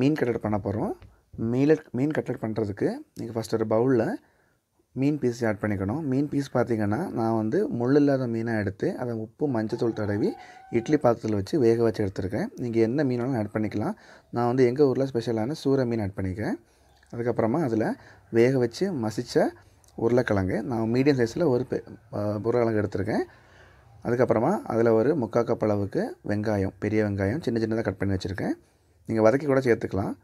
மீன் cutlet பண்ண போகிறோம் மீலட் மீன் cutlet பண்ணுறதுக்கு நீங்கள் ஃபஸ்ட் ஒரு பவுலில் மீன் பீஸ் ஆட் பண்ணிக்கணும் மீன் பீஸ் பார்த்திங்கன்னா நான் வந்து முள் இல்லாத மீனாக எடுத்து அதை உப்பு மஞ்சத்தூள் தடவி இட்லி பாத்திரத்தில் வச்சு வேக வச்சு எடுத்துருக்கேன் நீங்கள் என்ன மீனாலும் ஆட் பண்ணிக்கலாம் நான் வந்து எங்கள் ஊரில் ஸ்பெஷலான சூற மீன் ஆட் பண்ணிக்கிறேன் அதுக்கப்புறமா அதில் வேக வச்சு மசித்த உருளைக்கிழங்கு நான் மீடியம் சைஸில் ஒரு உருளைக்கிழங்கு எடுத்திருக்கேன் அதுக்கப்புறமா அதில் ஒரு முக்கால் கப் அளவுக்கு வெங்காயம் பெரிய வெங்காயம் சின்ன சின்னதாக கட் பண்ணி வச்சுருக்கேன் நீங்கள் வதக்கி கூட சேர்த்துக்கலாம்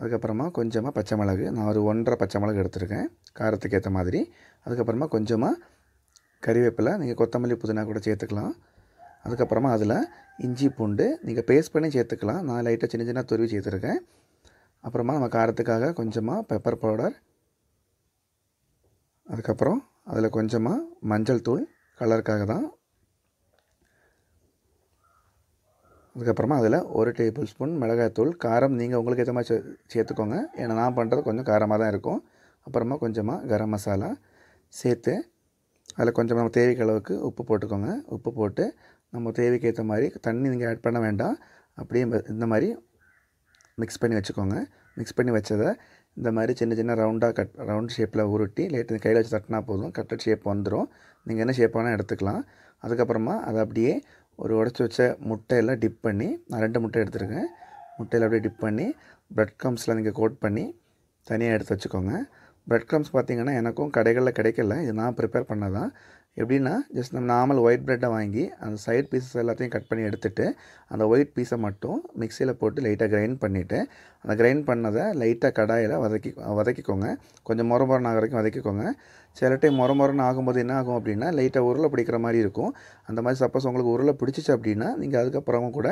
அதுக்கப்புறமா கொஞ்சமாக பச்சை மிளகு நான் ஒரு ஒன்றரை பச்சை மிளகு எடுத்துருக்கேன் காரத்துக்கு ஏற்ற மாதிரி அதுக்கப்புறமா கொஞ்சமாக கறிவேப்பிலை நீங்கள் கொத்தமல்லி புதினா கூட சேர்த்துக்கலாம் அதுக்கப்புறமா அதில் இஞ்சி பூண்டு நீங்கள் பேஸ்ட் பண்ணி சேர்த்துக்கலாம் நான் லைட்டாக சின்ன சின்ன துருவி சேர்த்துருக்கேன் அப்புறமா நம்ம காரத்துக்காக கொஞ்சமாக பெப்பர் பவுடர் அதுக்கப்புறம் அதில் கொஞ்சமாக மஞ்சள் தூள் கலருக்காக தான் அதுக்கப்புறமா அதில் ஒரு டேபிள் ஸ்பூன் மிளகாய்த்தூள் காரம் நீங்கள் உங்களுக்கு ஏற்ற மாதிரி சேர்த்துக்கோங்க ஏன்னா நான் பண்ணுறது கொஞ்சம் காரமாக தான் இருக்கும் அப்புறமா கொஞ்சமாக கரம் மசாலா சேர்த்து அதில் கொஞ்சம் நம்ம தேவைக்கு அளவுக்கு உப்பு போட்டுக்கோங்க உப்பு போட்டு நம்ம தேவைக்கு ஏற்ற மாதிரி தண்ணி நீங்கள் ஆட் பண்ண வேண்டாம் அப்படியே இந்த மாதிரி மிக்ஸ் பண்ணி வச்சுக்கோங்க மிக்ஸ் பண்ணி வச்சதை இந்த மாதிரி சின்ன சின்ன ரவுண்டாக கட் ரவுண்ட் ஷேப்பில் உருட்டி லேட்டு கையில் வச்சு தட்டினா போதும் கட்டட் ஷேப் வந்துடும் நீங்கள் என்ன ஷேப் வேணால் எடுத்துக்கலாம் அதுக்கப்புறமா அதை அப்படியே ஒரு உடச்சி வச்ச முட்டையெல்லாம் டிப் பண்ணி நான் ரெண்டு முட்டை எடுத்துருக்கேன் முட்டையில் அப்படியே டிப் பண்ணி ப்ரெட் கம்ஸில் நீங்கள் கோட் பண்ணி தனியாக எடுத்து வச்சுக்கோங்க ப்ரெட் க்ரம்ஸ் பார்த்திங்கன்னா எனக்கும் கடைகளில் கிடைக்கல இது நான் ப்ரிப்பேர் பண்ணதான் எப்படின்னா ஜஸ்ட் நம்ம நார்மல் ஒயிட் ப்ரெட்டை வாங்கி அந்த சைட் பீசஸ் எல்லாத்தையும் கட் பண்ணி எடுத்துகிட்டு அந்த ஒயிட் பீஸை மட்டும் மிக்சியில் போட்டு லைட்டாக கிரைண்ட் பண்ணிவிட்டு அந்த கிரைண்ட் பண்ணதை லைட்டாக கடாயில் வதக்கி வதக்கிக்கோங்க கொஞ்சம் முற முறன் ஆகிற வரைக்கும் வதக்கிக்கோங்க சில டைம் முற முறன் ஆகும்போது என்ன ஆகும் அப்படின்னா லைட்டாக உருளை பிடிக்கிற மாதிரி இருக்கும் அந்த மாதிரி சப்போஸ் உங்களுக்கு உருளை பிடிச்சிச்சு அப்படின்னா நீங்கள் அதுக்கப்புறமும் கூட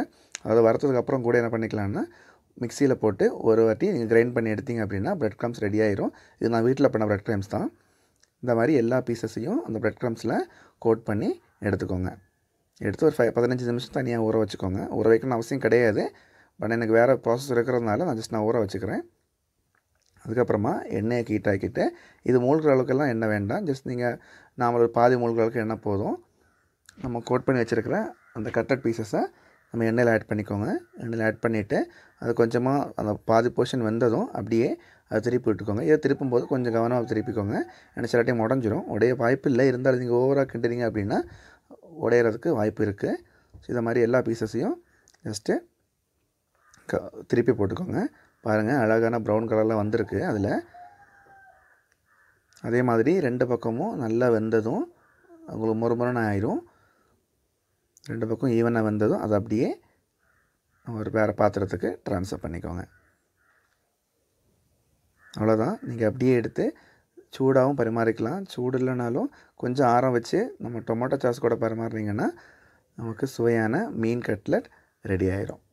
அதை வறுத்ததுக்கப்புறம் கூட என்ன பண்ணிக்கலாம்னா மிக்சியில் போட்டு ஒரு வாட்டி நீங்கள் கிரைண்ட் பண்ணி எடுத்திங்க அப்படின்னா ப்ரெட் க்ரம்ஸ் ரெடி ஆயிரும் இது நான் வீட்டில் பண்ண ப்ரெட் க்ரம்ஸ் தான் இந்த மாதிரி எல்லா பீசஸையும் அந்த ப்ரெட் க்ரம்ஸில் கோட் பண்ணி எடுத்துக்கோங்க எடுத்து ஒரு ஃபை பதினஞ்சு நிமிஷம் தனியாக ஊற வச்சுக்கோங்க ஊற வைக்கணும் அவசியம் கிடையாது பட் எனக்கு வேறு ப்ராசஸ் இருக்கிறதுனால நான் ஜஸ்ட் நான் ஊற வச்சுக்கிறேன் அதுக்கப்புறமா எண்ணெயை ஹீட் ஆக்கிட்டு இது மூழ்கிற அளவுக்கெல்லாம் எண்ணெய் வேண்டாம் ஜஸ்ட் நீங்கள் நாமளோட பாதி மூழ்கிற அளவுக்கு எண்ணெய் போதும் நம்ம கோட் பண்ணி வச்சுருக்கிற அந்த கட்டட் பீசஸை நம்ம எண்ணெயில் ஆட் பண்ணிக்கோங்க எண்ணெயில் ஆட் பண்ணிவிட்டு அது கொஞ்சமாக அந்த பாதி போர்ஷன் வெந்ததும் அப்படியே அதை திருப்பி விட்டுக்கோங்க இதை திருப்பும் போது கொஞ்சம் கவனமாக திருப்பிக்கோங்க ஏன்னா சில டைம் உடஞ்சிரும் உடைய வாய்ப்பு இல்லை இருந்தாலும் நீங்கள் ஓவராக கிண்டுறீங்க அப்படின்னா உடையிறதுக்கு வாய்ப்பு இருக்குது இதை மாதிரி எல்லா பீசஸையும் ஜஸ்ட்டு க திருப்பி போட்டுக்கோங்க பாருங்கள் அழகான ப்ரௌன் கலரில் வந்திருக்கு அதில் அதே மாதிரி ரெண்டு பக்கமும் நல்லா வெந்ததும் உங்களுக்கு முறுமுறன்னு ஆயிரும் ரெண்டு பக்கம் ஈவனாக வந்ததும் அதை அப்படியே ஒரு வேறு பாத்திரத்துக்கு ட்ரான்ஸ்ஃபர் பண்ணிக்கோங்க அவ்வளோதான் நீங்கள் அப்படியே எடுத்து சூடாகவும் பரிமாறிக்கலாம் சூடு இல்லைனாலும் கொஞ்சம் ஆரம் வச்சு நம்ம டொமேட்டோ சாஸ் கூட பரிமாறினீங்கன்னா நமக்கு சுவையான மீன் கட்லட் ரெடி ஆயிரும்